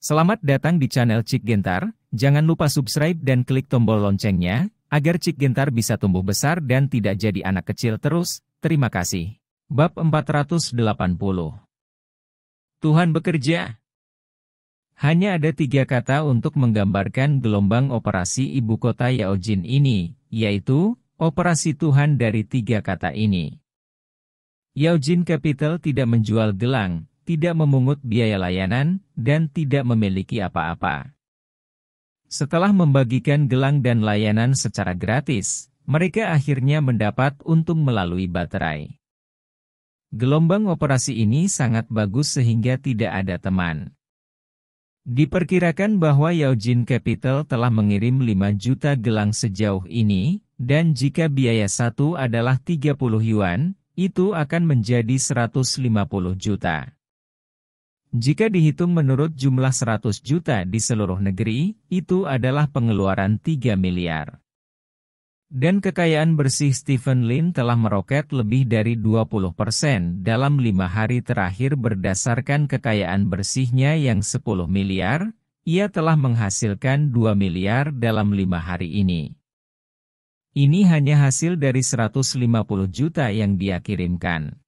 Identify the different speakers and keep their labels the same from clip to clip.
Speaker 1: Selamat datang di channel Cik Gentar, jangan lupa subscribe dan klik tombol loncengnya, agar Cik Gentar bisa tumbuh besar dan tidak jadi anak kecil terus, terima kasih. Bab 480 Tuhan bekerja Hanya ada tiga kata untuk menggambarkan gelombang operasi ibu kota Yaojin ini, yaitu, operasi Tuhan dari tiga kata ini. Yaojin Capital tidak menjual gelang, tidak memungut biaya layanan, dan tidak memiliki apa-apa. Setelah membagikan gelang dan layanan secara gratis, mereka akhirnya mendapat untung melalui baterai. Gelombang operasi ini sangat bagus sehingga tidak ada teman. Diperkirakan bahwa Yaojin Capital telah mengirim 5 juta gelang sejauh ini, dan jika biaya satu adalah 30 yuan, itu akan menjadi 150 juta. Jika dihitung menurut jumlah 100 juta di seluruh negeri, itu adalah pengeluaran 3 miliar. Dan kekayaan bersih Stephen Lin telah meroket lebih dari 20 persen dalam lima hari terakhir berdasarkan kekayaan bersihnya yang 10 miliar, ia telah menghasilkan 2 miliar dalam lima hari ini. Ini hanya hasil dari 150 juta yang dia kirimkan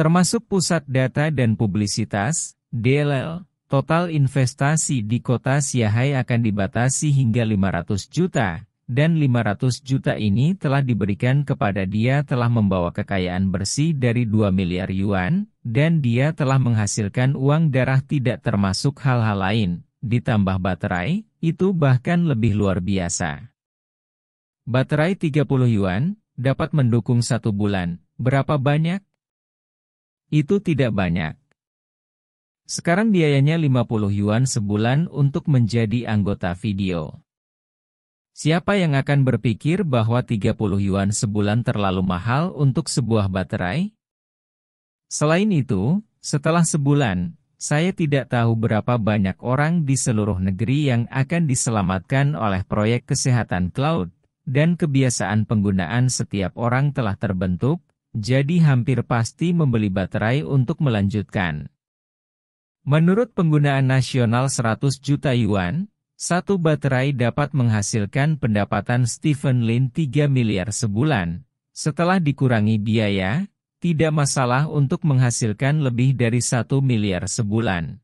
Speaker 1: termasuk Pusat Data dan Publisitas, DLL, total investasi di kota Siahai akan dibatasi hingga 500 juta, dan 500 juta ini telah diberikan kepada dia telah membawa kekayaan bersih dari 2 miliar yuan, dan dia telah menghasilkan uang darah tidak termasuk hal-hal lain, ditambah baterai, itu bahkan lebih luar biasa. Baterai 30 yuan, dapat mendukung satu bulan, berapa banyak? Itu tidak banyak. Sekarang biayanya 50 yuan sebulan untuk menjadi anggota video. Siapa yang akan berpikir bahwa 30 yuan sebulan terlalu mahal untuk sebuah baterai? Selain itu, setelah sebulan, saya tidak tahu berapa banyak orang di seluruh negeri yang akan diselamatkan oleh proyek kesehatan cloud, dan kebiasaan penggunaan setiap orang telah terbentuk, jadi hampir pasti membeli baterai untuk melanjutkan. Menurut penggunaan nasional 100 juta yuan, satu baterai dapat menghasilkan pendapatan Stephen Lin 3 miliar sebulan. Setelah dikurangi biaya, tidak masalah untuk menghasilkan lebih dari 1 miliar sebulan.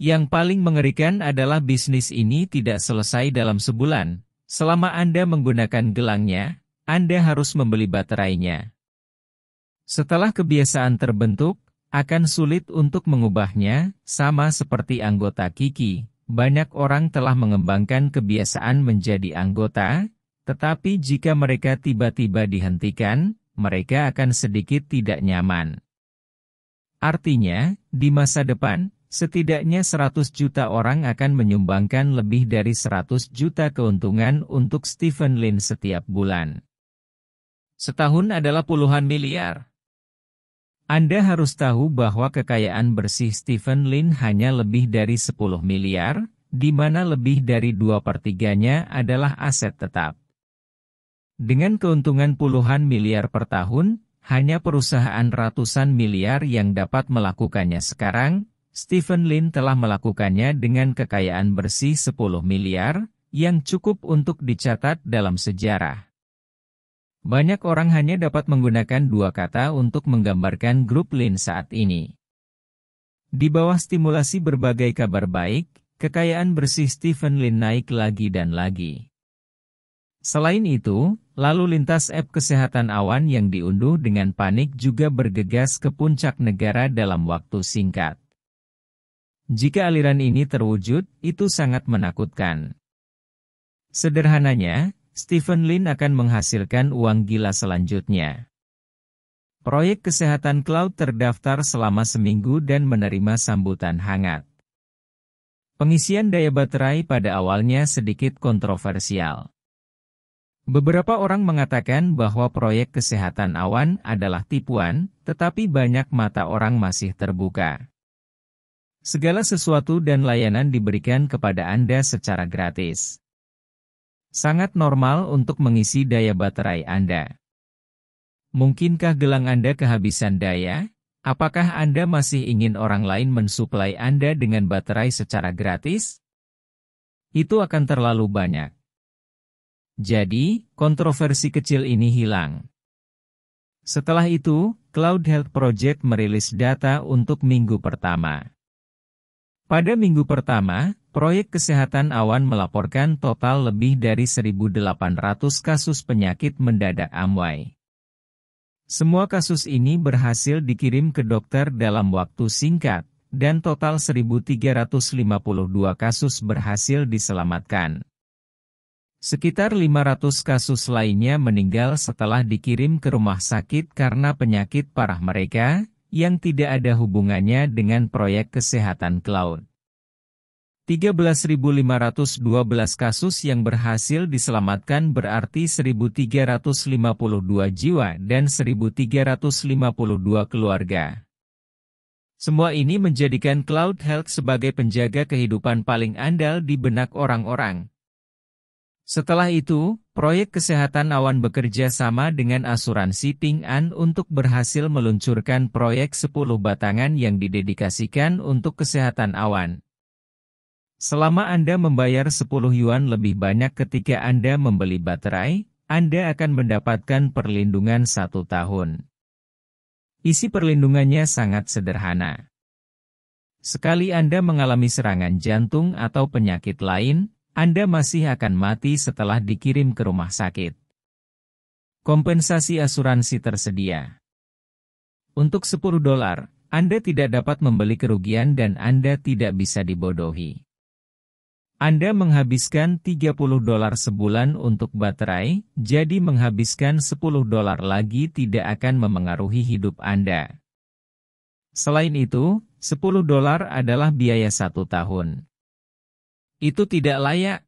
Speaker 1: Yang paling mengerikan adalah bisnis ini tidak selesai dalam sebulan. Selama Anda menggunakan gelangnya, Anda harus membeli baterainya. Setelah kebiasaan terbentuk, akan sulit untuk mengubahnya, sama seperti anggota Kiki. Banyak orang telah mengembangkan kebiasaan menjadi anggota, tetapi jika mereka tiba-tiba dihentikan, mereka akan sedikit tidak nyaman. Artinya, di masa depan, setidaknya 100 juta orang akan menyumbangkan lebih dari 100 juta keuntungan untuk Stephen Lin setiap bulan. Setahun adalah puluhan miliar. Anda harus tahu bahwa kekayaan bersih Stephen Lin hanya lebih dari 10 miliar, di mana lebih dari dua pertiganya adalah aset tetap. Dengan keuntungan puluhan miliar per tahun, hanya perusahaan ratusan miliar yang dapat melakukannya sekarang, Stephen Lin telah melakukannya dengan kekayaan bersih 10 miliar, yang cukup untuk dicatat dalam sejarah. Banyak orang hanya dapat menggunakan dua kata untuk menggambarkan grup Lin saat ini. Di bawah stimulasi berbagai kabar baik, kekayaan bersih Stephen Lin naik lagi dan lagi. Selain itu, lalu lintas app kesehatan awan yang diunduh dengan panik juga bergegas ke puncak negara dalam waktu singkat. Jika aliran ini terwujud, itu sangat menakutkan. Sederhananya, Stephen Lin akan menghasilkan uang gila selanjutnya. Proyek kesehatan cloud terdaftar selama seminggu dan menerima sambutan hangat. Pengisian daya baterai pada awalnya sedikit kontroversial. Beberapa orang mengatakan bahwa proyek kesehatan awan adalah tipuan, tetapi banyak mata orang masih terbuka. Segala sesuatu dan layanan diberikan kepada Anda secara gratis. Sangat normal untuk mengisi daya baterai Anda. Mungkinkah gelang Anda kehabisan daya? Apakah Anda masih ingin orang lain mensuplai Anda dengan baterai secara gratis? Itu akan terlalu banyak. Jadi, kontroversi kecil ini hilang. Setelah itu, Cloud Health Project merilis data untuk minggu pertama. Pada minggu pertama, Proyek Kesehatan Awan melaporkan total lebih dari 1.800 kasus penyakit mendadak Amway. Semua kasus ini berhasil dikirim ke dokter dalam waktu singkat, dan total 1.352 kasus berhasil diselamatkan. Sekitar 500 kasus lainnya meninggal setelah dikirim ke rumah sakit karena penyakit parah mereka, yang tidak ada hubungannya dengan proyek kesehatan cloud. 13.512 kasus yang berhasil diselamatkan berarti 1.352 jiwa dan 1.352 keluarga. Semua ini menjadikan Cloud Health sebagai penjaga kehidupan paling andal di benak orang-orang. Setelah itu, proyek kesehatan awan bekerja sama dengan asuransi Ping An untuk berhasil meluncurkan proyek 10 batangan yang didedikasikan untuk kesehatan awan. Selama Anda membayar 10 yuan lebih banyak ketika Anda membeli baterai, Anda akan mendapatkan perlindungan satu tahun. Isi perlindungannya sangat sederhana. Sekali Anda mengalami serangan jantung atau penyakit lain, Anda masih akan mati setelah dikirim ke rumah sakit. Kompensasi asuransi tersedia. Untuk 10 dolar, Anda tidak dapat membeli kerugian dan Anda tidak bisa dibodohi. Anda menghabiskan 30 dolar sebulan untuk baterai, jadi menghabiskan 10 dolar lagi tidak akan memengaruhi hidup Anda. Selain itu, 10 dolar adalah biaya satu tahun. Itu tidak layak.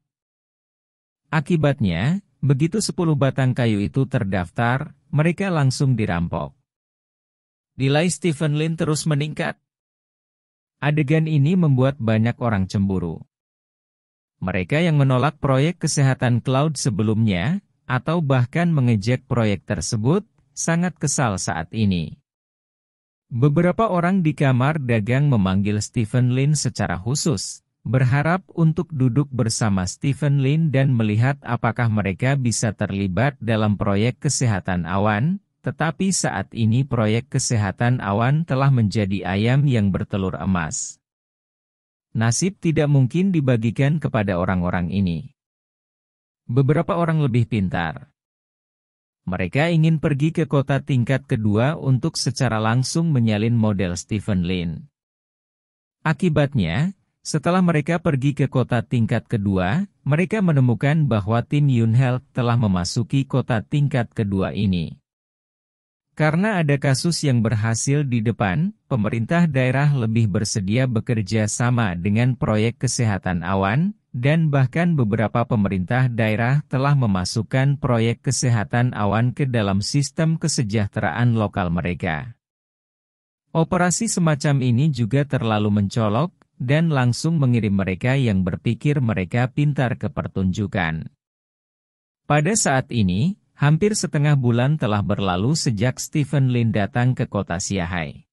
Speaker 1: Akibatnya, begitu 10 batang kayu itu terdaftar, mereka langsung dirampok. Nilai Stephen Lin terus meningkat. Adegan ini membuat banyak orang cemburu. Mereka yang menolak proyek kesehatan cloud sebelumnya, atau bahkan mengejek proyek tersebut, sangat kesal saat ini. Beberapa orang di kamar dagang memanggil Stephen Lin secara khusus, berharap untuk duduk bersama Stephen Lin dan melihat apakah mereka bisa terlibat dalam proyek kesehatan awan, tetapi saat ini proyek kesehatan awan telah menjadi ayam yang bertelur emas. Nasib tidak mungkin dibagikan kepada orang-orang ini. Beberapa orang lebih pintar. Mereka ingin pergi ke kota tingkat kedua untuk secara langsung menyalin model Stephen Lin. Akibatnya, setelah mereka pergi ke kota tingkat kedua, mereka menemukan bahwa tim Yunhel telah memasuki kota tingkat kedua ini. Karena ada kasus yang berhasil di depan, pemerintah daerah lebih bersedia bekerja sama dengan proyek kesehatan awan, dan bahkan beberapa pemerintah daerah telah memasukkan proyek kesehatan awan ke dalam sistem kesejahteraan lokal mereka. Operasi semacam ini juga terlalu mencolok, dan langsung mengirim mereka yang berpikir mereka pintar ke pertunjukan. Pada saat ini, hampir setengah bulan telah berlalu sejak Stephen Lin datang ke kota Siahai.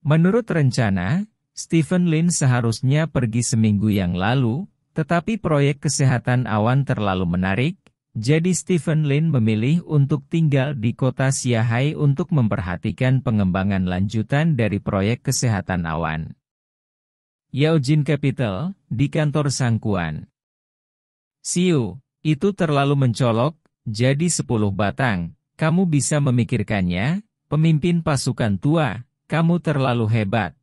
Speaker 1: Menurut rencana, Stephen Lin seharusnya pergi seminggu yang lalu, tetapi proyek kesehatan awan terlalu menarik, jadi Stephen Lin memilih untuk tinggal di kota Siahai untuk memperhatikan pengembangan lanjutan dari proyek kesehatan awan. Yaojin Capital, di kantor Sangkuan. Siu, itu terlalu mencolok, jadi sepuluh batang, kamu bisa memikirkannya, pemimpin pasukan tua, kamu terlalu hebat.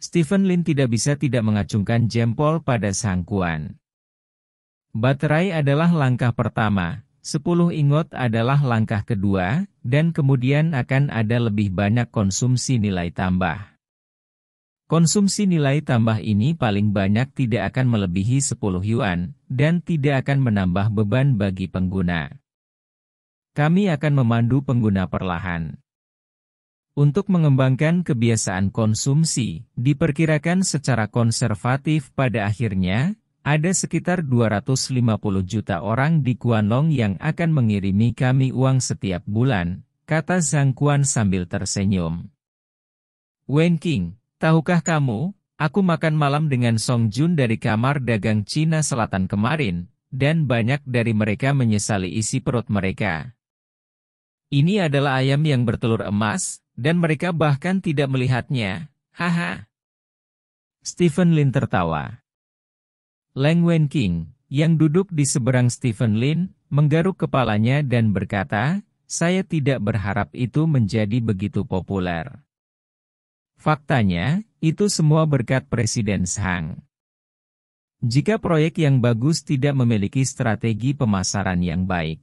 Speaker 1: Stephen Lin tidak bisa tidak mengacungkan jempol pada sangkuan. Baterai adalah langkah pertama, 10 ingot adalah langkah kedua, dan kemudian akan ada lebih banyak konsumsi nilai tambah. Konsumsi nilai tambah ini paling banyak tidak akan melebihi 10 yuan, dan tidak akan menambah beban bagi pengguna. Kami akan memandu pengguna perlahan. Untuk mengembangkan kebiasaan konsumsi, diperkirakan secara konservatif pada akhirnya, ada sekitar 250 juta orang di Guangdong yang akan mengirimi kami uang setiap bulan, kata Zhang Kuan sambil tersenyum. Wen King, tahukah kamu, aku makan malam dengan Song Jun dari kamar dagang Cina Selatan kemarin, dan banyak dari mereka menyesali isi perut mereka. Ini adalah ayam yang bertelur emas, dan mereka bahkan tidak melihatnya. Haha. Stephen Lin tertawa. Lang Wen King, yang duduk di seberang Stephen Lin, menggaruk kepalanya dan berkata, saya tidak berharap itu menjadi begitu populer. Faktanya, itu semua berkat Presiden Sang. Jika proyek yang bagus tidak memiliki strategi pemasaran yang baik,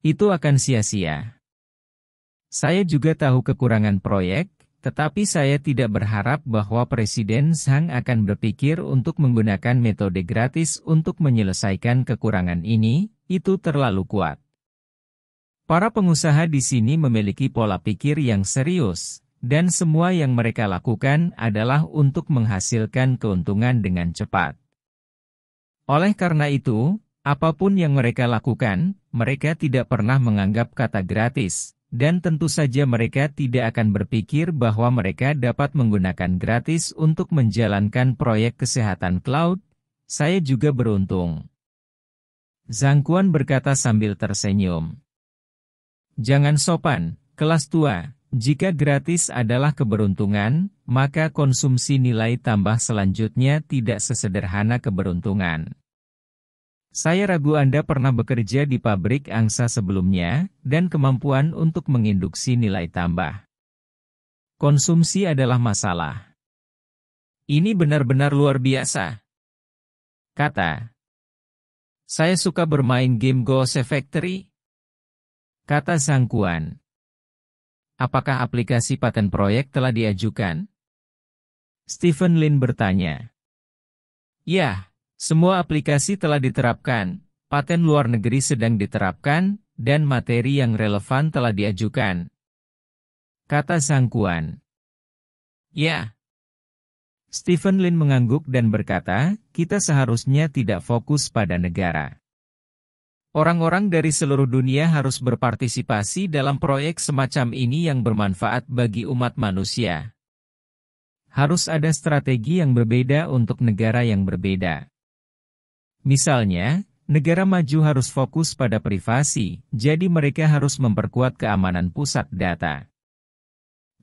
Speaker 1: itu akan sia-sia. Saya juga tahu kekurangan proyek, tetapi saya tidak berharap bahwa Presiden Sang akan berpikir untuk menggunakan metode gratis untuk menyelesaikan kekurangan ini, itu terlalu kuat. Para pengusaha di sini memiliki pola pikir yang serius, dan semua yang mereka lakukan adalah untuk menghasilkan keuntungan dengan cepat. Oleh karena itu, apapun yang mereka lakukan, mereka tidak pernah menganggap kata gratis, dan tentu saja mereka tidak akan berpikir bahwa mereka dapat menggunakan gratis untuk menjalankan proyek kesehatan cloud, saya juga beruntung. Zhang Zangkuan berkata sambil tersenyum. Jangan sopan, kelas tua, jika gratis adalah keberuntungan, maka konsumsi nilai tambah selanjutnya tidak sesederhana keberuntungan. Saya ragu Anda pernah bekerja di pabrik angsa sebelumnya, dan kemampuan untuk menginduksi nilai tambah. Konsumsi adalah masalah. Ini benar-benar luar biasa. Kata. Saya suka bermain game Ghost Factory. Kata Sangkuan. Apakah aplikasi paten proyek telah diajukan? Stephen Lin bertanya. Ya, semua aplikasi telah diterapkan, paten luar negeri sedang diterapkan, dan materi yang relevan telah diajukan. Kata Sangkuan. Ya. Stephen Lin mengangguk dan berkata, kita seharusnya tidak fokus pada negara. Orang-orang dari seluruh dunia harus berpartisipasi dalam proyek semacam ini yang bermanfaat bagi umat manusia. Harus ada strategi yang berbeda untuk negara yang berbeda. Misalnya, negara maju harus fokus pada privasi, jadi mereka harus memperkuat keamanan pusat data.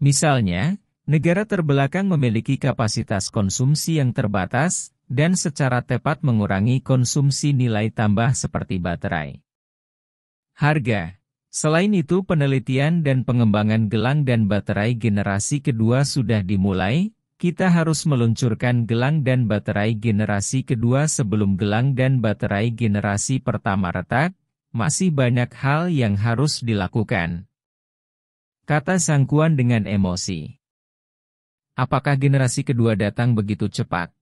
Speaker 1: Misalnya, negara terbelakang memiliki kapasitas konsumsi yang terbatas, dan secara tepat mengurangi konsumsi nilai tambah seperti baterai. Harga Selain itu penelitian dan pengembangan gelang dan baterai generasi kedua sudah dimulai, kita harus meluncurkan gelang dan baterai generasi kedua sebelum gelang dan baterai generasi pertama retak, masih banyak hal yang harus dilakukan. Kata Sangkuan dengan emosi. Apakah generasi kedua datang begitu cepat?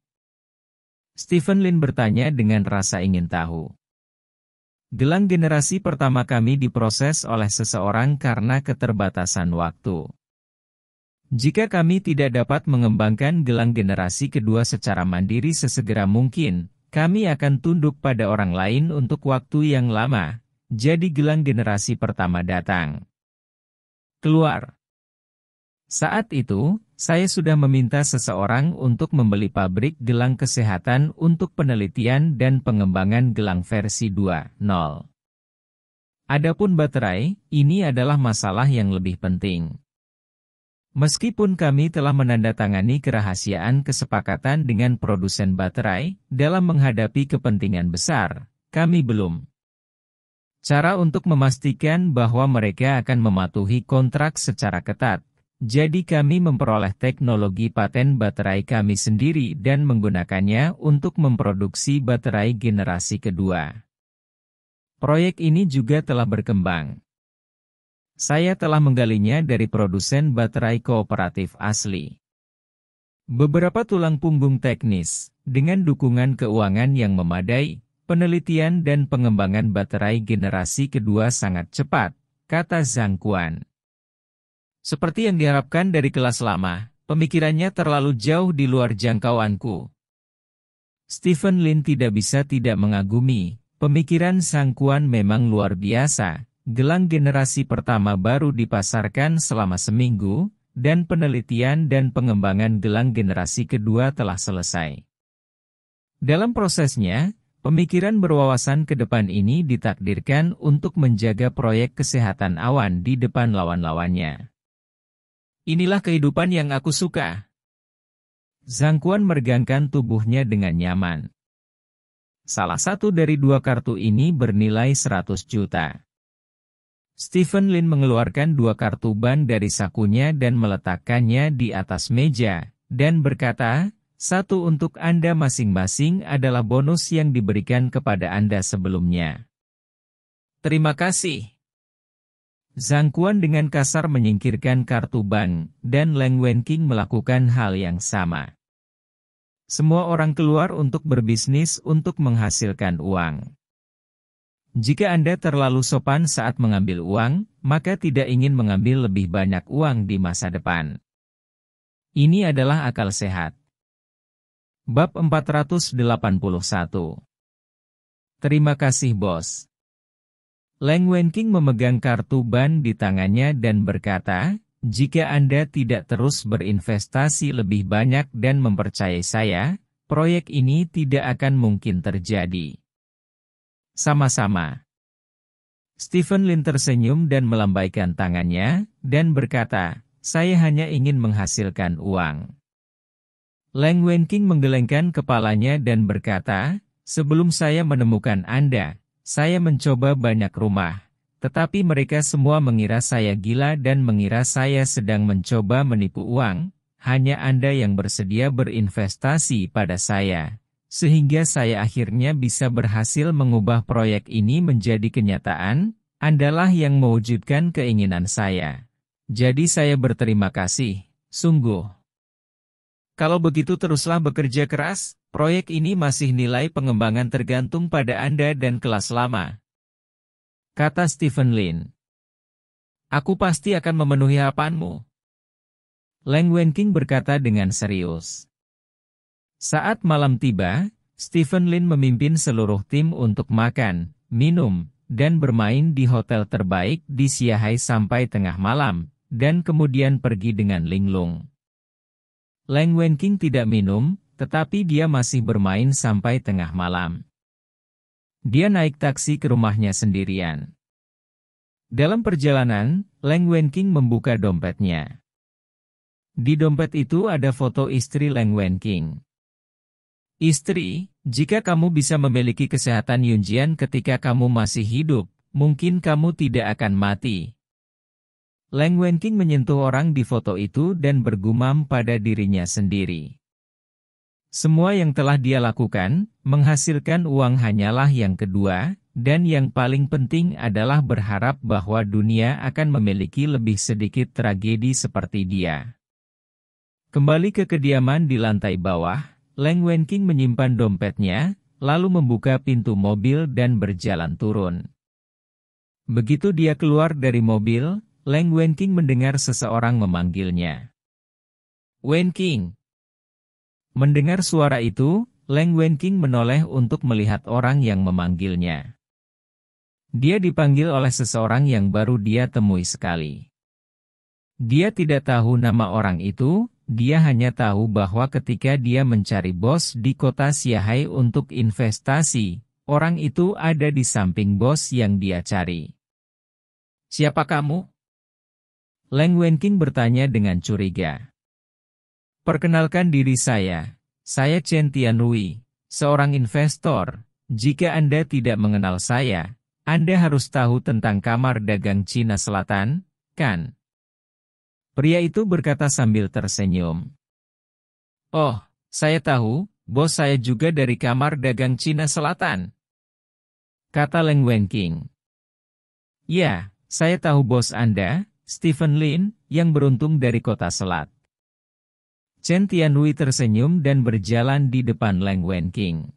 Speaker 1: Stephen Lin bertanya dengan rasa ingin tahu. Gelang generasi pertama kami diproses oleh seseorang karena keterbatasan waktu. Jika kami tidak dapat mengembangkan gelang generasi kedua secara mandiri sesegera mungkin, kami akan tunduk pada orang lain untuk waktu yang lama, jadi gelang generasi pertama datang. Keluar. Saat itu, saya sudah meminta seseorang untuk membeli pabrik gelang kesehatan untuk penelitian dan pengembangan gelang versi 2.0. Adapun baterai, ini adalah masalah yang lebih penting. Meskipun kami telah menandatangani kerahasiaan kesepakatan dengan produsen baterai dalam menghadapi kepentingan besar, kami belum. Cara untuk memastikan bahwa mereka akan mematuhi kontrak secara ketat, jadi kami memperoleh teknologi paten baterai kami sendiri dan menggunakannya untuk memproduksi baterai generasi kedua. Proyek ini juga telah berkembang. Saya telah menggalinya dari produsen baterai kooperatif asli. Beberapa tulang punggung teknis, dengan dukungan keuangan yang memadai, penelitian dan pengembangan baterai generasi kedua sangat cepat, kata Zhang Kuan. Seperti yang diharapkan dari kelas lama, pemikirannya terlalu jauh di luar jangkauanku. Stephen Lin tidak bisa tidak mengagumi, pemikiran Sang Kuan memang luar biasa, gelang generasi pertama baru dipasarkan selama seminggu, dan penelitian dan pengembangan gelang generasi kedua telah selesai. Dalam prosesnya, pemikiran berwawasan ke depan ini ditakdirkan untuk menjaga proyek kesehatan awan di depan lawan-lawannya. Inilah kehidupan yang aku suka. Zangkuan meregangkan tubuhnya dengan nyaman. Salah satu dari dua kartu ini bernilai 100 juta. Stephen Lin mengeluarkan dua kartu ban dari sakunya dan meletakkannya di atas meja, dan berkata, satu untuk Anda masing-masing adalah bonus yang diberikan kepada Anda sebelumnya. Terima kasih. Zhang dengan kasar menyingkirkan kartu ban, dan Leng Wenqing melakukan hal yang sama. Semua orang keluar untuk berbisnis untuk menghasilkan uang. Jika Anda terlalu sopan saat mengambil uang, maka tidak ingin mengambil lebih banyak uang di masa depan. Ini adalah akal sehat. Bab 481 Terima kasih bos. Leng Wenqing memegang kartu ban di tangannya dan berkata, jika Anda tidak terus berinvestasi lebih banyak dan mempercayai saya, proyek ini tidak akan mungkin terjadi. Sama-sama. Stephen Lin tersenyum dan melambaikan tangannya, dan berkata, saya hanya ingin menghasilkan uang. Leng Wenqing menggelengkan kepalanya dan berkata, sebelum saya menemukan Anda, saya mencoba banyak rumah, tetapi mereka semua mengira saya gila dan mengira saya sedang mencoba menipu uang, hanya Anda yang bersedia berinvestasi pada saya sehingga saya akhirnya bisa berhasil mengubah proyek ini menjadi kenyataan, Andalah yang mewujudkan keinginan saya. Jadi saya berterima kasih, sungguh. Kalau begitu teruslah bekerja keras, proyek ini masih nilai pengembangan tergantung pada Anda dan kelas lama. Kata Stephen Lin. Aku pasti akan memenuhi harapanmu. Leng Wenqing berkata dengan serius. Saat malam tiba, Stephen Lin memimpin seluruh tim untuk makan, minum, dan bermain di hotel terbaik di Siahai sampai tengah malam, dan kemudian pergi dengan linglung. Lang Wenqing tidak minum, tetapi dia masih bermain sampai tengah malam. Dia naik taksi ke rumahnya sendirian. Dalam perjalanan, Lang Wenqing membuka dompetnya. Di dompet itu ada foto istri Lang Wenqing. Istri, jika kamu bisa memiliki kesehatan Yunjian ketika kamu masih hidup, mungkin kamu tidak akan mati. Leng Wenqing menyentuh orang di foto itu dan bergumam pada dirinya sendiri. Semua yang telah dia lakukan, menghasilkan uang hanyalah yang kedua, dan yang paling penting adalah berharap bahwa dunia akan memiliki lebih sedikit tragedi seperti dia. Kembali ke kediaman di lantai bawah, Leng Wenqing menyimpan dompetnya, lalu membuka pintu mobil dan berjalan turun. Begitu dia keluar dari mobil, Leng Wenqing mendengar seseorang memanggilnya. Wenqing. Mendengar suara itu, Leng Wenqing menoleh untuk melihat orang yang memanggilnya. Dia dipanggil oleh seseorang yang baru dia temui sekali. Dia tidak tahu nama orang itu, dia hanya tahu bahwa ketika dia mencari bos di kota Siahai untuk investasi, orang itu ada di samping bos yang dia cari. Siapa kamu? Leng Wenqing bertanya dengan curiga. Perkenalkan diri saya, saya Chen Tianrui, seorang investor. Jika Anda tidak mengenal saya, Anda harus tahu tentang kamar dagang Cina Selatan, kan? Pria itu berkata sambil tersenyum. Oh, saya tahu, bos saya juga dari kamar dagang Cina Selatan. Kata Leng Wenqing. Ya, saya tahu bos Anda, Stephen Lin, yang beruntung dari kota Selat. Chen Tianhui tersenyum dan berjalan di depan Leng Wenqing.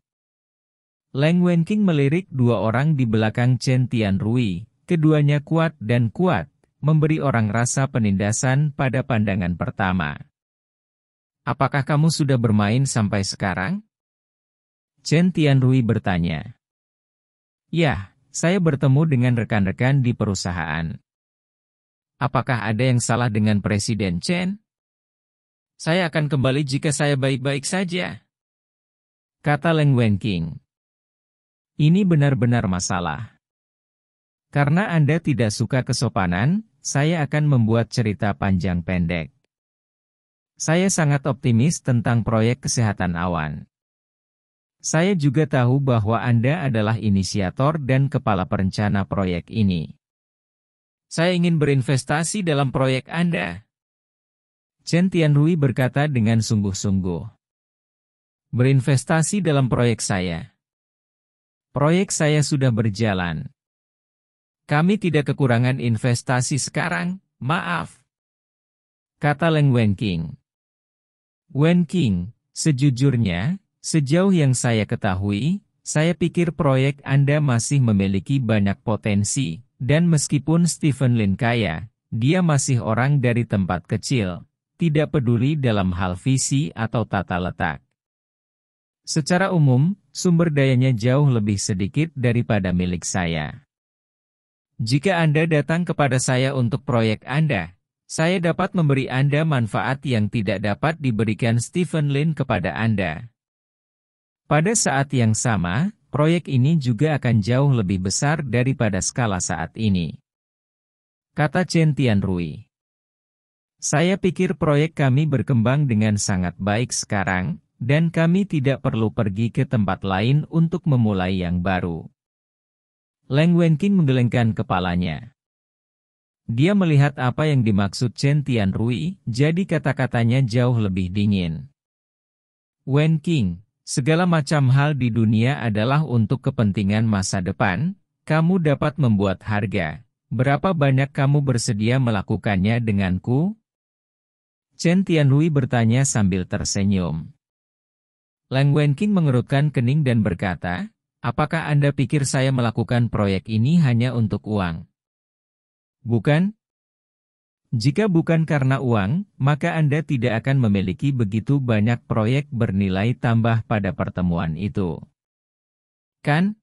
Speaker 1: Leng Wenqing melirik dua orang di belakang Chen Tianhui, keduanya kuat dan kuat, memberi orang rasa penindasan pada pandangan pertama. Apakah kamu sudah bermain sampai sekarang? Chen Tianrui bertanya. Ya, saya bertemu dengan rekan-rekan di perusahaan. Apakah ada yang salah dengan Presiden Chen? Saya akan kembali jika saya baik-baik saja. Kata Leng Wenqing. Ini benar-benar masalah. Karena Anda tidak suka kesopanan, saya akan membuat cerita panjang pendek. Saya sangat optimis tentang proyek kesehatan awan. Saya juga tahu bahwa Anda adalah inisiator dan kepala perencana proyek ini. Saya ingin berinvestasi dalam proyek Anda. Chen Tianrui berkata dengan sungguh-sungguh. Berinvestasi dalam proyek saya. Proyek saya sudah berjalan. Kami tidak kekurangan investasi sekarang, maaf. Kata Leng Wenqing. Wenqing, sejujurnya, sejauh yang saya ketahui, saya pikir proyek Anda masih memiliki banyak potensi, dan meskipun Stephen Lin kaya, dia masih orang dari tempat kecil, tidak peduli dalam hal visi atau tata letak. Secara umum, sumber dayanya jauh lebih sedikit daripada milik saya. Jika Anda datang kepada saya untuk proyek Anda, saya dapat memberi Anda manfaat yang tidak dapat diberikan Stephen Lin kepada Anda. Pada saat yang sama, proyek ini juga akan jauh lebih besar daripada skala saat ini. Kata Chen Tianrui. Saya pikir proyek kami berkembang dengan sangat baik sekarang, dan kami tidak perlu pergi ke tempat lain untuk memulai yang baru. Leng Wenqing menggelengkan kepalanya. Dia melihat apa yang dimaksud Chen Tianrui, jadi kata-katanya jauh lebih dingin. Wenqing, segala macam hal di dunia adalah untuk kepentingan masa depan, kamu dapat membuat harga. Berapa banyak kamu bersedia melakukannya denganku? Chen Tianrui bertanya sambil tersenyum. Lang Wenqing mengerutkan kening dan berkata, Apakah Anda pikir saya melakukan proyek ini hanya untuk uang? Bukan? Jika bukan karena uang, maka Anda tidak akan memiliki begitu banyak proyek bernilai tambah pada pertemuan itu. Kan?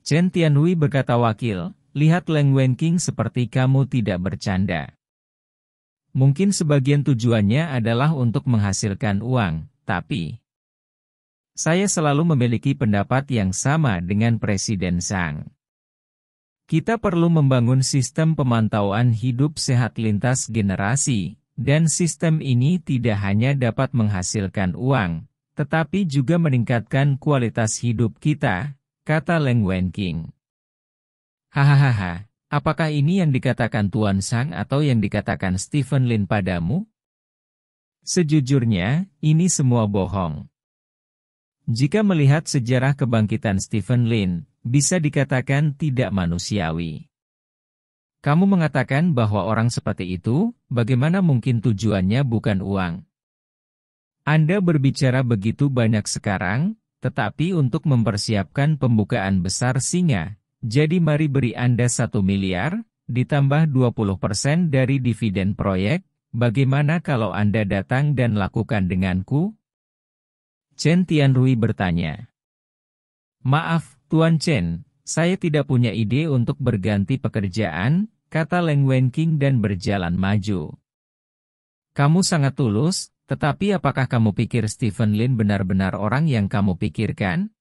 Speaker 1: Chen Tianhui berkata wakil, lihat Leng Wenqing seperti kamu tidak bercanda. Mungkin sebagian tujuannya adalah untuk menghasilkan uang, tapi saya selalu memiliki pendapat yang sama dengan Presiden Sang. Kita perlu membangun sistem pemantauan hidup sehat lintas generasi, dan sistem ini tidak hanya dapat menghasilkan uang, tetapi juga meningkatkan kualitas hidup kita, kata Leng Wenqing. Hahaha, apakah ini yang dikatakan Tuan Sang atau yang dikatakan Stephen Lin padamu? Sejujurnya, ini semua bohong. Jika melihat sejarah kebangkitan Stephen Lin, bisa dikatakan tidak manusiawi. Kamu mengatakan bahwa orang seperti itu, bagaimana mungkin tujuannya bukan uang? Anda berbicara begitu banyak sekarang, tetapi untuk mempersiapkan pembukaan besar singa, jadi mari beri Anda satu miliar, ditambah 20% dari dividen proyek, bagaimana kalau Anda datang dan lakukan denganku? Chen Tianrui bertanya. Maaf, Tuan Chen, saya tidak punya ide untuk berganti pekerjaan, kata Leng Wenqing dan berjalan maju. Kamu sangat tulus, tetapi apakah kamu pikir Stephen Lin benar-benar orang yang kamu pikirkan?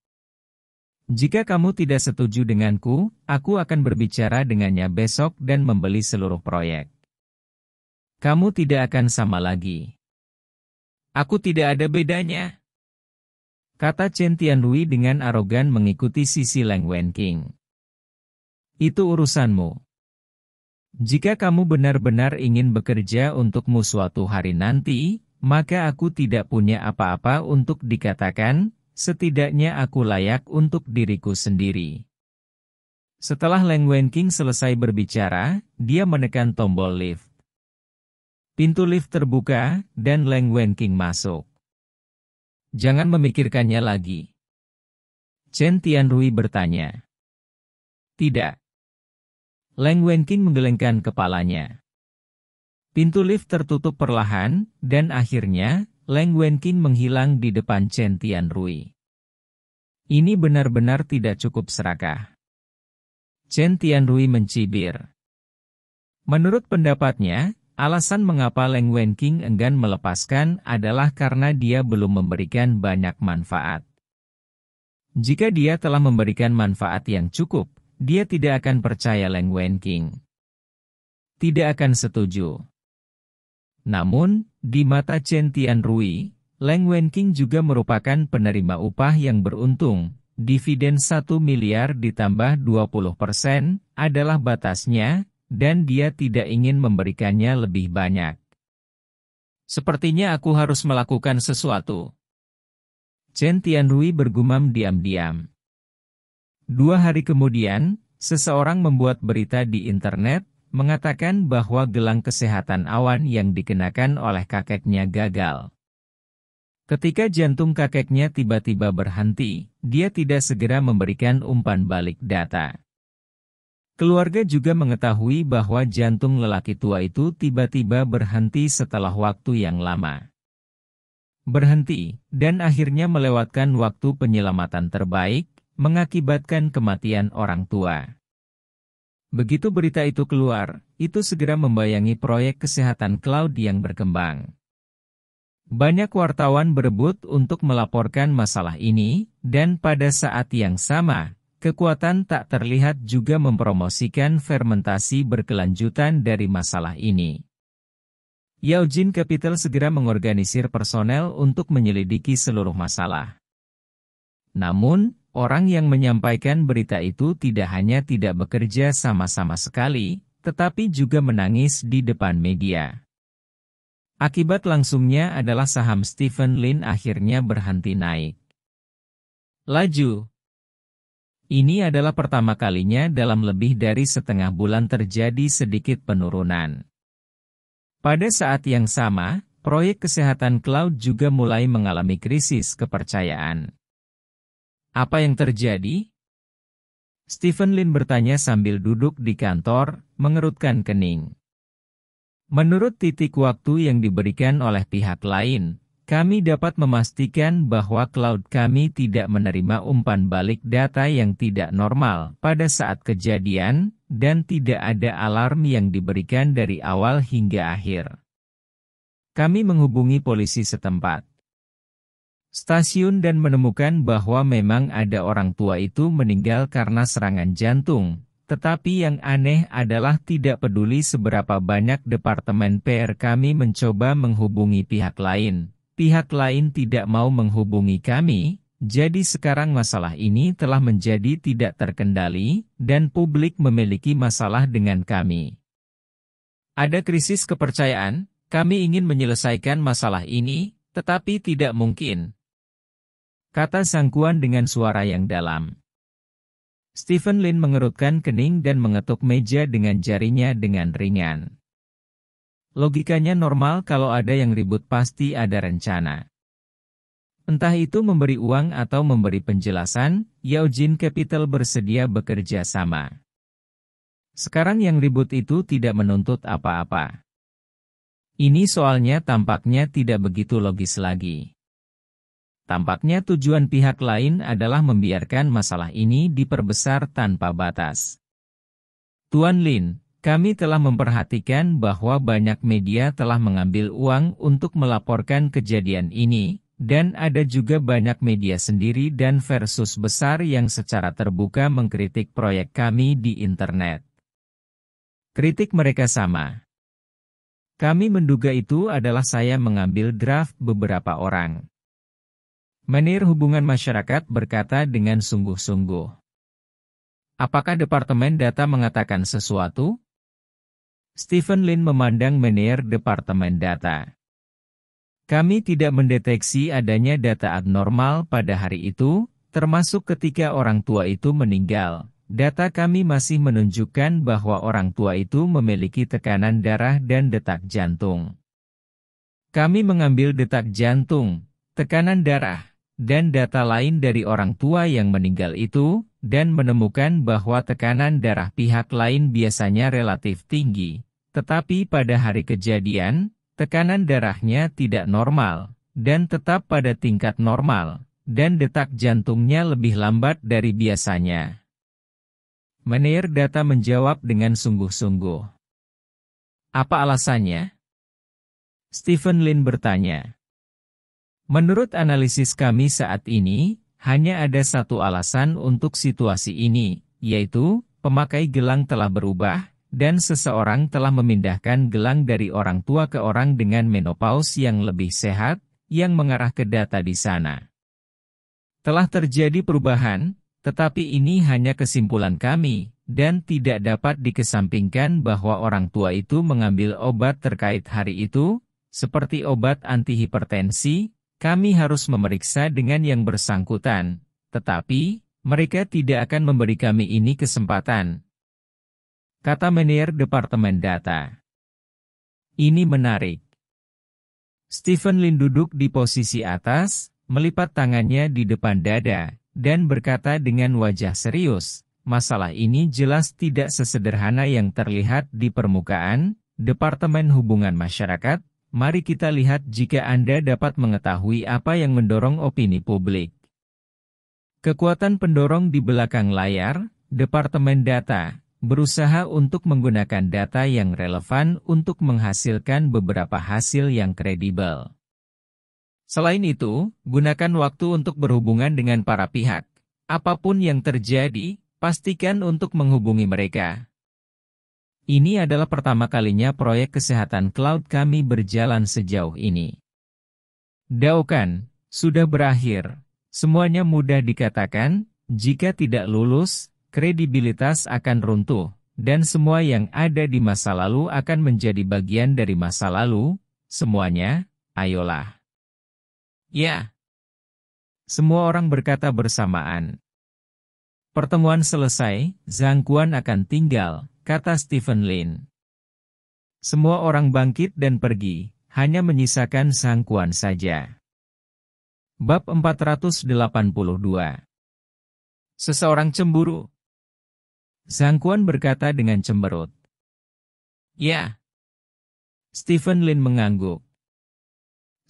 Speaker 1: Jika kamu tidak setuju denganku, aku akan berbicara dengannya besok dan membeli seluruh proyek. Kamu tidak akan sama lagi. Aku tidak ada bedanya kata Chen Tianlui dengan arogan mengikuti sisi Leng Wenqing. Itu urusanmu. Jika kamu benar-benar ingin bekerja untukmu suatu hari nanti, maka aku tidak punya apa-apa untuk dikatakan, setidaknya aku layak untuk diriku sendiri. Setelah Leng Wenqing selesai berbicara, dia menekan tombol lift. Pintu lift terbuka, dan Leng Wenqing masuk. Jangan memikirkannya lagi. Chen Tianrui bertanya. Tidak. Leng Wenqing menggelengkan kepalanya. Pintu lift tertutup perlahan, dan akhirnya, Leng Wenqing menghilang di depan Chen Tianrui. Ini benar-benar tidak cukup serakah. Chen Tianrui mencibir. Menurut pendapatnya, Alasan mengapa Leng Wenqing enggan melepaskan adalah karena dia belum memberikan banyak manfaat. Jika dia telah memberikan manfaat yang cukup, dia tidak akan percaya Leng Wenqing. Tidak akan setuju. Namun, di mata Chen Tianrui, Leng Wenqing juga merupakan penerima upah yang beruntung. Dividen 1 miliar ditambah 20% adalah batasnya, dan dia tidak ingin memberikannya lebih banyak. Sepertinya aku harus melakukan sesuatu. Chen Tianrui bergumam diam-diam. Dua hari kemudian, seseorang membuat berita di internet, mengatakan bahwa gelang kesehatan awan yang dikenakan oleh kakeknya gagal. Ketika jantung kakeknya tiba-tiba berhenti, dia tidak segera memberikan umpan balik data. Keluarga juga mengetahui bahwa jantung lelaki tua itu tiba-tiba berhenti setelah waktu yang lama. Berhenti, dan akhirnya melewatkan waktu penyelamatan terbaik, mengakibatkan kematian orang tua. Begitu berita itu keluar, itu segera membayangi proyek kesehatan cloud yang berkembang. Banyak wartawan berebut untuk melaporkan masalah ini, dan pada saat yang sama, Kekuatan tak terlihat juga mempromosikan fermentasi berkelanjutan dari masalah ini. Jin Capital segera mengorganisir personel untuk menyelidiki seluruh masalah. Namun, orang yang menyampaikan berita itu tidak hanya tidak bekerja sama-sama sekali, tetapi juga menangis di depan media. Akibat langsungnya adalah saham Stephen Lin akhirnya berhenti naik. Laju ini adalah pertama kalinya dalam lebih dari setengah bulan terjadi sedikit penurunan. Pada saat yang sama, proyek kesehatan cloud juga mulai mengalami krisis kepercayaan. Apa yang terjadi? Stephen Lin bertanya sambil duduk di kantor, mengerutkan kening. Menurut titik waktu yang diberikan oleh pihak lain, kami dapat memastikan bahwa cloud kami tidak menerima umpan balik data yang tidak normal pada saat kejadian, dan tidak ada alarm yang diberikan dari awal hingga akhir. Kami menghubungi polisi setempat stasiun dan menemukan bahwa memang ada orang tua itu meninggal karena serangan jantung. Tetapi yang aneh adalah tidak peduli seberapa banyak Departemen PR kami mencoba menghubungi pihak lain, pihak lain tidak mau menghubungi kami, jadi sekarang masalah ini telah menjadi tidak terkendali, dan publik memiliki masalah dengan kami. Ada krisis kepercayaan, kami ingin menyelesaikan masalah ini, tetapi tidak mungkin. Kata Sangkuan dengan suara yang dalam. Stephen Lin mengerutkan kening dan mengetuk meja dengan jarinya dengan ringan. Logikanya normal kalau ada yang ribut pasti ada rencana. Entah itu memberi uang atau memberi penjelasan, Yao Jin Capital bersedia bekerja sama. Sekarang yang ribut itu tidak menuntut apa-apa. Ini soalnya tampaknya tidak begitu logis lagi. Tampaknya tujuan pihak lain adalah membiarkan masalah ini diperbesar tanpa batas. Tuan Lin, kami telah memperhatikan bahwa banyak media telah mengambil uang untuk melaporkan kejadian ini, dan ada juga banyak media sendiri dan versus besar yang secara terbuka mengkritik proyek kami di internet. Kritik mereka sama. Kami menduga itu adalah saya mengambil draft beberapa orang. Menir Hubungan Masyarakat berkata dengan sungguh-sungguh. Apakah Departemen Data mengatakan sesuatu? Stephen Lin memandang Menier Departemen Data. Kami tidak mendeteksi adanya data abnormal pada hari itu, termasuk ketika orang tua itu meninggal. Data kami masih menunjukkan bahwa orang tua itu memiliki tekanan darah dan detak jantung. Kami mengambil detak jantung, tekanan darah, dan data lain dari orang tua yang meninggal itu, dan menemukan bahwa tekanan darah pihak lain biasanya relatif tinggi, tetapi pada hari kejadian, tekanan darahnya tidak normal, dan tetap pada tingkat normal, dan detak jantungnya lebih lambat dari biasanya. Menir Data menjawab dengan sungguh-sungguh. Apa alasannya? Stephen Lin bertanya. Menurut analisis kami saat ini, hanya ada satu alasan untuk situasi ini, yaitu, pemakai gelang telah berubah, dan seseorang telah memindahkan gelang dari orang tua ke orang dengan menopause yang lebih sehat, yang mengarah ke data di sana. Telah terjadi perubahan, tetapi ini hanya kesimpulan kami, dan tidak dapat dikesampingkan bahwa orang tua itu mengambil obat terkait hari itu, seperti obat antihipertensi, kami harus memeriksa dengan yang bersangkutan, tetapi, mereka tidak akan memberi kami ini kesempatan, kata Menir Departemen Data. Ini menarik. Stephen Lin duduk di posisi atas, melipat tangannya di depan dada, dan berkata dengan wajah serius, masalah ini jelas tidak sesederhana yang terlihat di permukaan, Departemen Hubungan Masyarakat, mari kita lihat jika Anda dapat mengetahui apa yang mendorong opini publik. Kekuatan pendorong di belakang layar, Departemen Data, berusaha untuk menggunakan data yang relevan untuk menghasilkan beberapa hasil yang kredibel. Selain itu, gunakan waktu untuk berhubungan dengan para pihak. Apapun yang terjadi, pastikan untuk menghubungi mereka. Ini adalah pertama kalinya proyek kesehatan cloud kami berjalan sejauh ini. Daukan, sudah berakhir. Semuanya mudah dikatakan, jika tidak lulus, kredibilitas akan runtuh, dan semua yang ada di masa lalu akan menjadi bagian dari masa lalu, semuanya, ayolah. Ya. Semua orang berkata bersamaan. Pertemuan selesai, Zhang Kuan akan tinggal, kata Stephen Lin. Semua orang bangkit dan pergi, hanya menyisakan Zhang Kuan saja. Bab 482 Seseorang cemburu Kuan berkata dengan cemberut. Ya. Stephen Lin mengangguk.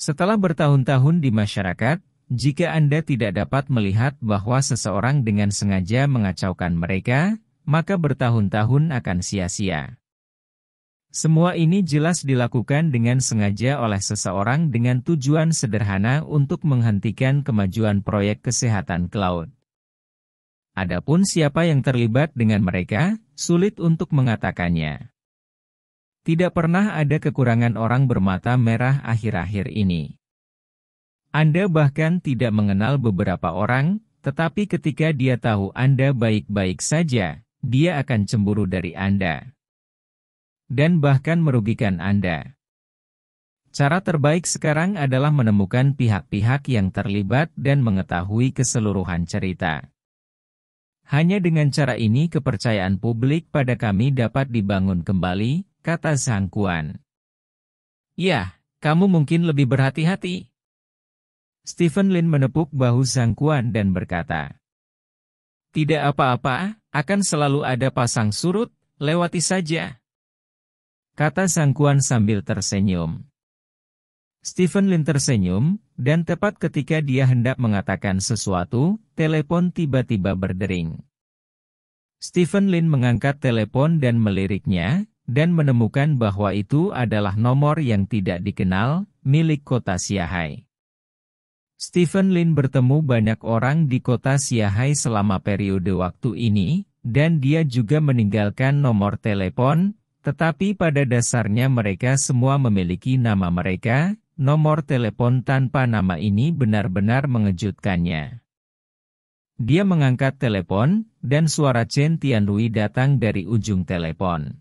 Speaker 1: Setelah bertahun-tahun di masyarakat, jika Anda tidak dapat melihat bahwa seseorang dengan sengaja mengacaukan mereka, maka bertahun-tahun akan sia-sia. Semua ini jelas dilakukan dengan sengaja oleh seseorang dengan tujuan sederhana untuk menghentikan kemajuan proyek kesehatan cloud. Adapun siapa yang terlibat dengan mereka, sulit untuk mengatakannya. Tidak pernah ada kekurangan orang bermata merah akhir-akhir ini. Anda bahkan tidak mengenal beberapa orang, tetapi ketika dia tahu Anda baik-baik saja, dia akan cemburu dari Anda. Dan bahkan merugikan Anda. Cara terbaik sekarang adalah menemukan pihak-pihak yang terlibat dan mengetahui keseluruhan cerita. Hanya dengan cara ini kepercayaan publik pada kami dapat dibangun kembali, kata Sang Kuan. Ya, kamu mungkin lebih berhati-hati. Stephen Lin menepuk bahu Sang Kuan dan berkata, Tidak apa-apa, akan selalu ada pasang surut, lewati saja. Kata Sang Kuan sambil tersenyum. Stephen Lin tersenyum, dan tepat ketika dia hendak mengatakan sesuatu, Telepon tiba-tiba berdering. Stephen Lin mengangkat telepon dan meliriknya, dan menemukan bahwa itu adalah nomor yang tidak dikenal, milik kota Siahai. Stephen Lin bertemu banyak orang di kota Siahai selama periode waktu ini, dan dia juga meninggalkan nomor telepon, tetapi pada dasarnya mereka semua memiliki nama mereka, nomor telepon tanpa nama ini benar-benar mengejutkannya. Dia mengangkat telepon, dan suara Chen Tianrui datang dari ujung telepon.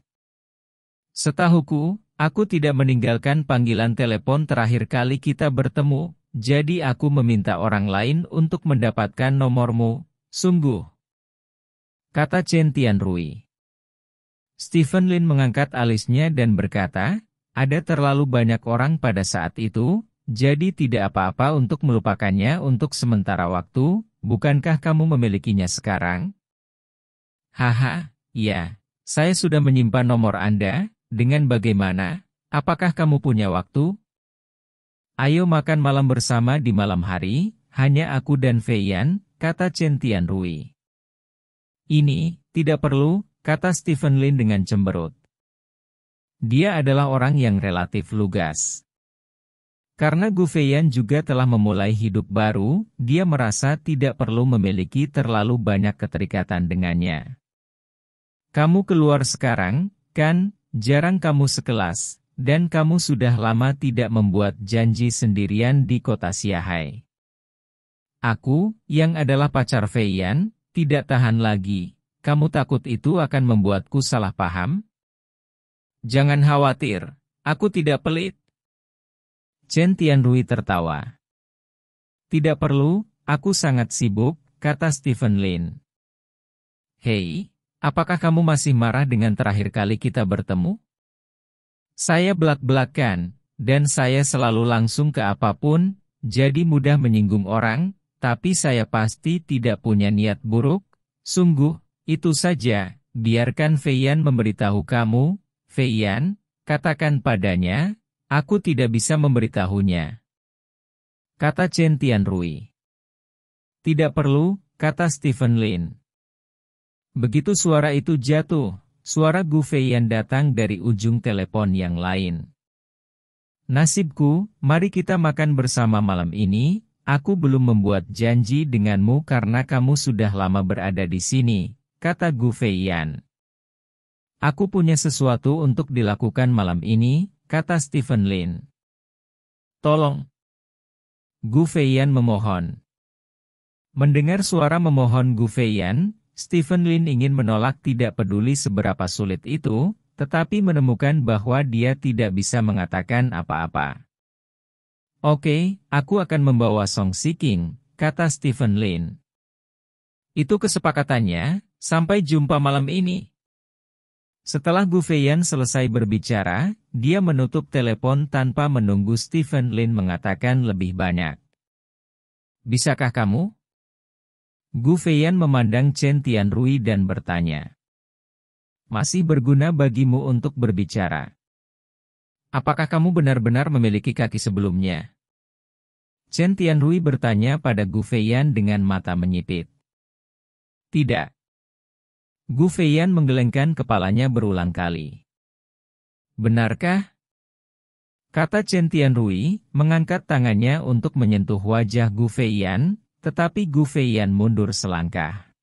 Speaker 1: Setahuku, aku tidak meninggalkan panggilan telepon terakhir kali kita bertemu, jadi aku meminta orang lain untuk mendapatkan nomormu, sungguh. Kata Chen Tianrui. Stephen Lin mengangkat alisnya dan berkata, ada terlalu banyak orang pada saat itu, jadi tidak apa-apa untuk melupakannya untuk sementara waktu, Bukankah kamu memilikinya sekarang? Haha, ya. Saya sudah menyimpan nomor Anda, dengan bagaimana? Apakah kamu punya waktu? Ayo makan malam bersama di malam hari, hanya aku dan Feiyan, kata Chen Tianrui. Ini, tidak perlu, kata Stephen Lin dengan cemberut. Dia adalah orang yang relatif lugas. Karena Gu Feiyan juga telah memulai hidup baru, dia merasa tidak perlu memiliki terlalu banyak keterikatan dengannya. Kamu keluar sekarang, kan? Jarang kamu sekelas, dan kamu sudah lama tidak membuat janji sendirian di kota Siahai. Aku, yang adalah pacar Feiyan, tidak tahan lagi. Kamu takut itu akan membuatku salah paham? Jangan khawatir, aku tidak pelit. Chen Tianrui tertawa. Tidak perlu, aku sangat sibuk, kata Stephen Lin. Hei, apakah kamu masih marah dengan terakhir kali kita bertemu? Saya belak-belakan, dan saya selalu langsung ke apapun, jadi mudah menyinggung orang, tapi saya pasti tidak punya niat buruk. Sungguh, itu saja, biarkan Feiyan memberitahu kamu, Feiyan, katakan padanya, Aku tidak bisa memberitahunya. Kata Chen Rui. Tidak perlu, kata Stephen Lin. Begitu suara itu jatuh, suara Gu Feiyan datang dari ujung telepon yang lain. Nasibku, mari kita makan bersama malam ini, aku belum membuat janji denganmu karena kamu sudah lama berada di sini, kata Gu Feiyan. Aku punya sesuatu untuk dilakukan malam ini, kata Stephen Lin. Tolong. Gu Feiyan memohon. Mendengar suara memohon Gu Feiyan, Stephen Lin ingin menolak tidak peduli seberapa sulit itu, tetapi menemukan bahwa dia tidak bisa mengatakan apa-apa. Oke, aku akan membawa Song Seeking, kata Stephen Lin. Itu kesepakatannya, sampai jumpa malam ini. Setelah Feiyan selesai berbicara, dia menutup telepon tanpa menunggu Stephen Lin mengatakan lebih banyak. Bisakah kamu? Gu Feiyan memandang Chen Tianrui dan bertanya. Masih berguna bagimu untuk berbicara. Apakah kamu benar-benar memiliki kaki sebelumnya? Chen Tianrui bertanya pada Gu Feiyan dengan mata menyipit. Tidak. Gu Feiyan menggelengkan kepalanya berulang kali. Benarkah? Kata Chen Tianrui, mengangkat tangannya untuk menyentuh wajah Gu Feiyan, tetapi Gu Feiyan mundur selangkah.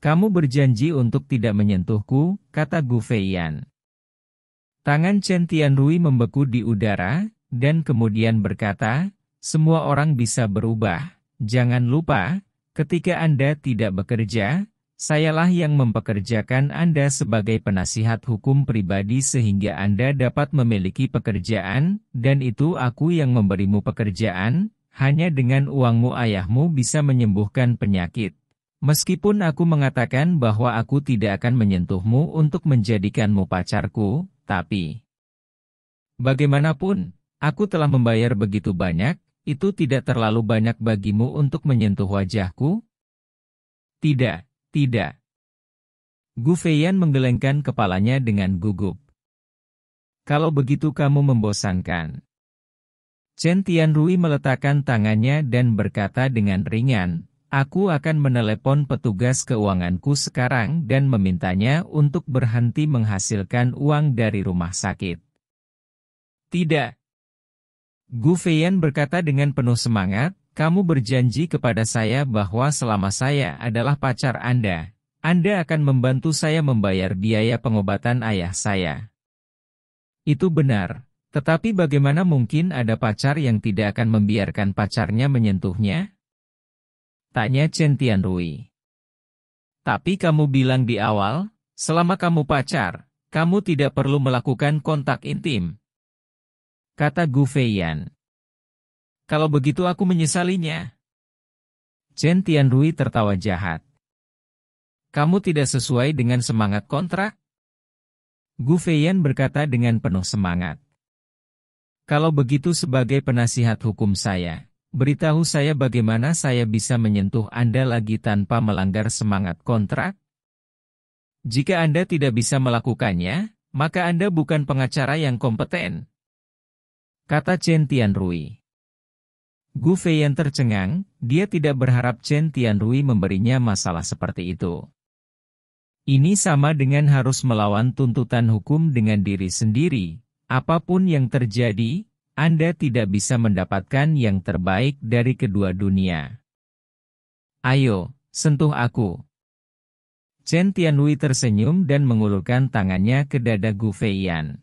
Speaker 1: Kamu berjanji untuk tidak menyentuhku, kata Gu Feiyan. Tangan Chen Tianrui membeku di udara, dan kemudian berkata, semua orang bisa berubah, jangan lupa, ketika Anda tidak bekerja, Sayalah yang mempekerjakan Anda sebagai penasihat hukum pribadi sehingga Anda dapat memiliki pekerjaan, dan itu aku yang memberimu pekerjaan, hanya dengan uangmu ayahmu bisa menyembuhkan penyakit. Meskipun aku mengatakan bahwa aku tidak akan menyentuhmu untuk menjadikanmu pacarku, tapi... Bagaimanapun, aku telah membayar begitu banyak, itu tidak terlalu banyak bagimu untuk menyentuh wajahku? Tidak. Tidak. Gu Feiyan menggelengkan kepalanya dengan gugup. Kalau begitu kamu membosankan. Chen Tianrui meletakkan tangannya dan berkata dengan ringan, Aku akan menelepon petugas keuanganku sekarang dan memintanya untuk berhenti menghasilkan uang dari rumah sakit. Tidak. Gu Feiyan berkata dengan penuh semangat, kamu berjanji kepada saya bahwa selama saya adalah pacar Anda, Anda akan membantu saya membayar biaya pengobatan ayah saya. Itu benar, tetapi bagaimana mungkin ada pacar yang tidak akan membiarkan pacarnya menyentuhnya? Tanya Chen Rui. Tapi kamu bilang di awal, selama kamu pacar, kamu tidak perlu melakukan kontak intim. Kata Gu Feiyan. Kalau begitu aku menyesalinya. Chen Tianrui tertawa jahat. Kamu tidak sesuai dengan semangat kontrak? Gu Feiyan berkata dengan penuh semangat. Kalau begitu sebagai penasihat hukum saya, beritahu saya bagaimana saya bisa menyentuh Anda lagi tanpa melanggar semangat kontrak? Jika Anda tidak bisa melakukannya, maka Anda bukan pengacara yang kompeten. Kata Chen Tianrui. Gu Feiyan tercengang, dia tidak berharap Chen Tianrui memberinya masalah seperti itu. Ini sama dengan harus melawan tuntutan hukum dengan diri sendiri. Apapun yang terjadi, Anda tidak bisa mendapatkan yang terbaik dari kedua dunia. Ayo, sentuh aku. Chen Tianrui tersenyum dan mengulurkan tangannya ke dada Gu Feiyan.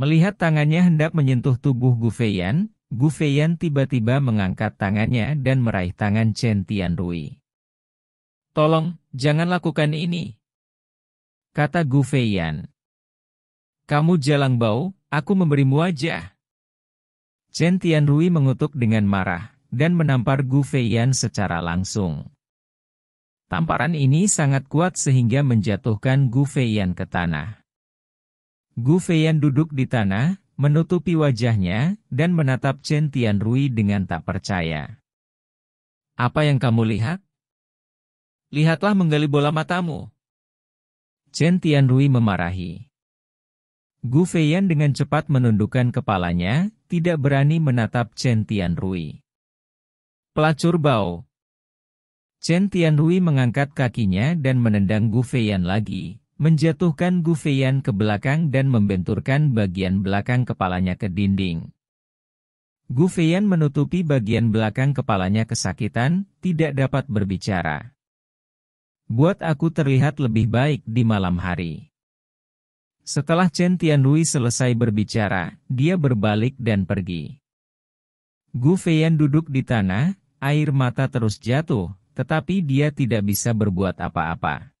Speaker 1: Melihat tangannya hendak menyentuh tubuh Gu Feiyan, Gu Feiyan tiba-tiba mengangkat tangannya dan meraih tangan Chen Tianrui. Tolong, jangan lakukan ini. Kata Gu Feiyan. Kamu jalang bau, aku memberimu wajah. Chen Tianrui mengutuk dengan marah dan menampar Gu Feiyan secara langsung. Tamparan ini sangat kuat sehingga menjatuhkan Gu Feiyan ke tanah. Gu Feiyan duduk di tanah menutupi wajahnya, dan menatap Chen Tianrui dengan tak percaya. Apa yang kamu lihat? Lihatlah menggali bola matamu. Chen Tianrui memarahi. Gu Feiyan dengan cepat menundukkan kepalanya, tidak berani menatap Chen Tianrui. Pelacur bau. Chen Tianrui mengangkat kakinya dan menendang Gu Feiyan lagi menjatuhkan Gu Gufeyan ke belakang dan membenturkan bagian belakang kepalanya ke dinding. Gu Gufeyan menutupi bagian belakang kepalanya kesakitan, tidak dapat berbicara. Buat aku terlihat lebih baik di malam hari. Setelah Chen Tianrui selesai berbicara, dia berbalik dan pergi. Gu Feiyan duduk di tanah, air mata terus jatuh, tetapi dia tidak bisa berbuat apa-apa.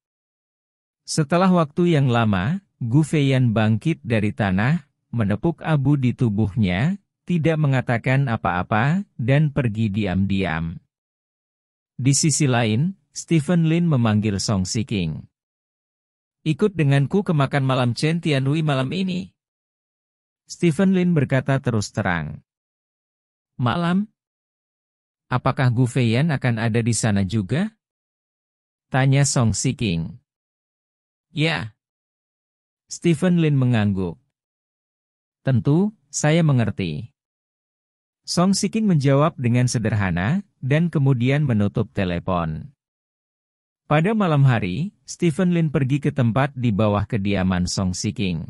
Speaker 1: Setelah waktu yang lama, Gu Feiyan bangkit dari tanah, menepuk abu di tubuhnya, tidak mengatakan apa-apa, dan pergi diam-diam. Di sisi lain, Stephen Lin memanggil Song Siking. Ikut denganku ke makan malam Chen Tianhui malam ini. Stephen Lin berkata terus terang. Malam? Apakah Gu Feiyan akan ada di sana juga? Tanya Song Siking. Ya. Stephen Lin mengangguk. Tentu, saya mengerti. Song Siking menjawab dengan sederhana dan kemudian menutup telepon. Pada malam hari, Stephen Lin pergi ke tempat di bawah kediaman Song Siking.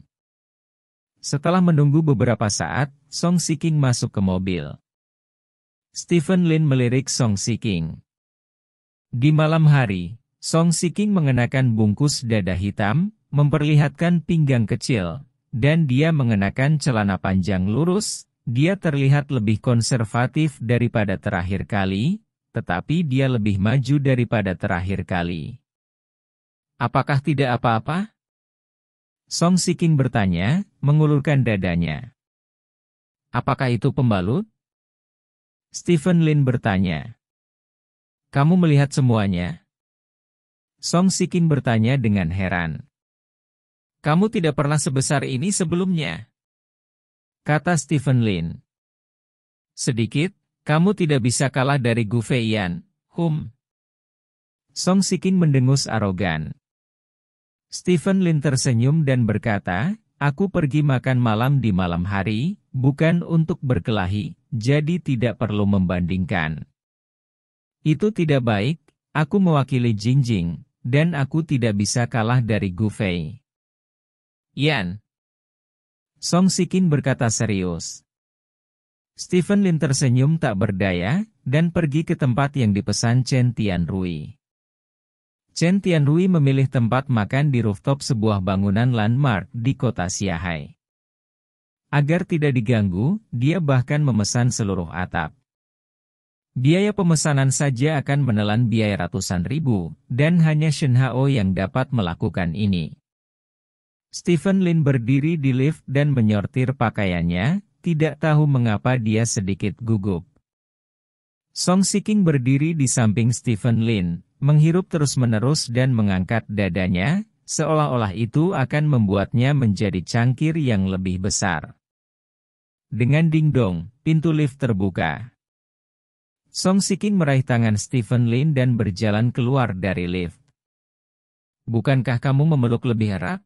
Speaker 1: Setelah menunggu beberapa saat, Song Siking masuk ke mobil. Stephen Lin melirik Song Siking. Di malam hari, Song Siking mengenakan bungkus dada hitam, memperlihatkan pinggang kecil, dan dia mengenakan celana panjang lurus, dia terlihat lebih konservatif daripada terakhir kali, tetapi dia lebih maju daripada terakhir kali. Apakah tidak apa-apa? Song Siking bertanya, mengulurkan dadanya. Apakah itu pembalut? Stephen Lin bertanya. Kamu melihat semuanya? Song Sikin bertanya dengan heran. Kamu tidak pernah sebesar ini sebelumnya. Kata Stephen Lin. Sedikit, kamu tidak bisa kalah dari Gu Feiyan, hum. Song Sikin mendengus arogan. Stephen Lin tersenyum dan berkata, Aku pergi makan malam di malam hari, bukan untuk berkelahi, jadi tidak perlu membandingkan. Itu tidak baik, aku mewakili Jingjing, dan aku tidak bisa kalah dari Gu Fei. Yan. Song Sikin berkata serius. Stephen Lin tersenyum tak berdaya, dan pergi ke tempat yang dipesan Chen Tianrui. Chen Tianrui memilih tempat makan di rooftop sebuah bangunan landmark di kota Xiahai. Agar tidak diganggu, dia bahkan memesan seluruh atap. Biaya pemesanan saja akan menelan biaya ratusan ribu, dan hanya Shen Hao yang dapat melakukan ini. Stephen Lin berdiri di lift dan menyortir pakaiannya, tidak tahu mengapa dia sedikit gugup. Song Siking berdiri di samping Stephen Lin, menghirup terus-menerus dan mengangkat dadanya, seolah-olah itu akan membuatnya menjadi cangkir yang lebih besar. Dengan dingdong, pintu lift terbuka. Song Siking meraih tangan Stephen Lin dan berjalan keluar dari lift. Bukankah kamu memeluk lebih erat?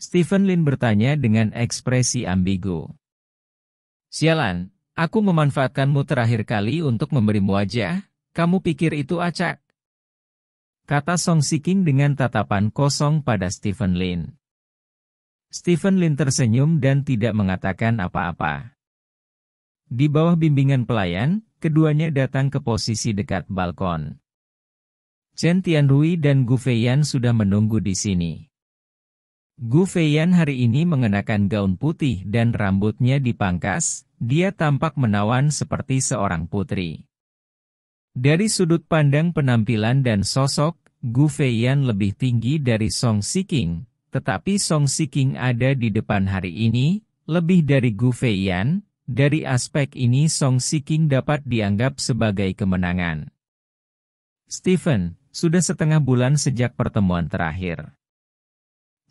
Speaker 1: Stephen Lin bertanya dengan ekspresi ambigu. Sialan, aku memanfaatkanmu terakhir kali untuk memberimu wajah, kamu pikir itu acak? Kata Song Siking dengan tatapan kosong pada Stephen Lin. Stephen Lin tersenyum dan tidak mengatakan apa-apa. Di bawah bimbingan pelayan, keduanya datang ke posisi dekat balkon. Chen Tianrui dan Gu Feiyan sudah menunggu di sini. Gu Feiyan hari ini mengenakan gaun putih dan rambutnya dipangkas, dia tampak menawan seperti seorang putri. Dari sudut pandang penampilan dan sosok, Gu Feiyan lebih tinggi dari Song Siking, tetapi Song Siking ada di depan hari ini, lebih dari Gu Feiyan, dari aspek ini Song Siking dapat dianggap sebagai kemenangan. Stephen, sudah setengah bulan sejak pertemuan terakhir.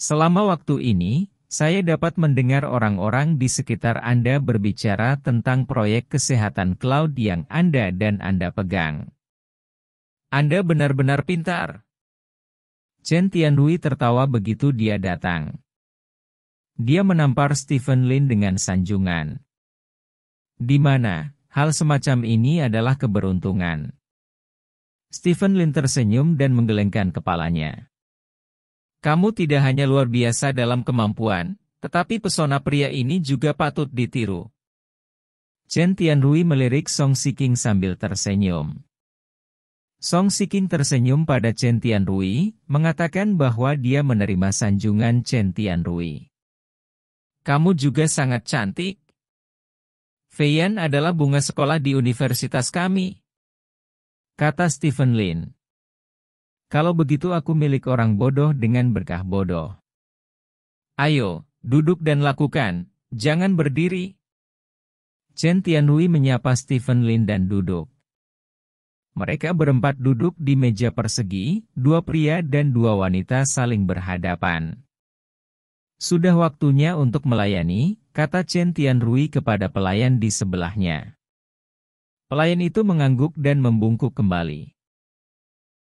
Speaker 1: Selama waktu ini, saya dapat mendengar orang-orang di sekitar Anda berbicara tentang proyek kesehatan cloud yang Anda dan Anda pegang. Anda benar-benar pintar. Chen Tianhui tertawa begitu dia datang. Dia menampar Stephen Lin dengan sanjungan di mana hal semacam ini adalah keberuntungan. Stephen Lin tersenyum dan menggelengkan kepalanya. Kamu tidak hanya luar biasa dalam kemampuan, tetapi pesona pria ini juga patut ditiru. Chen Tianrui melirik Song Siking sambil tersenyum. Song Siking tersenyum pada Chen Tianrui, mengatakan bahwa dia menerima sanjungan Chen Tianrui. Kamu juga sangat cantik, Feiyan adalah bunga sekolah di universitas kami. Kata Stephen Lin. Kalau begitu aku milik orang bodoh dengan berkah bodoh. Ayo, duduk dan lakukan, jangan berdiri. Chen Tianhui menyapa Stephen Lin dan duduk. Mereka berempat duduk di meja persegi, dua pria dan dua wanita saling berhadapan. Sudah waktunya untuk melayani, kata Chen Tianrui kepada pelayan di sebelahnya. Pelayan itu mengangguk dan membungkuk kembali.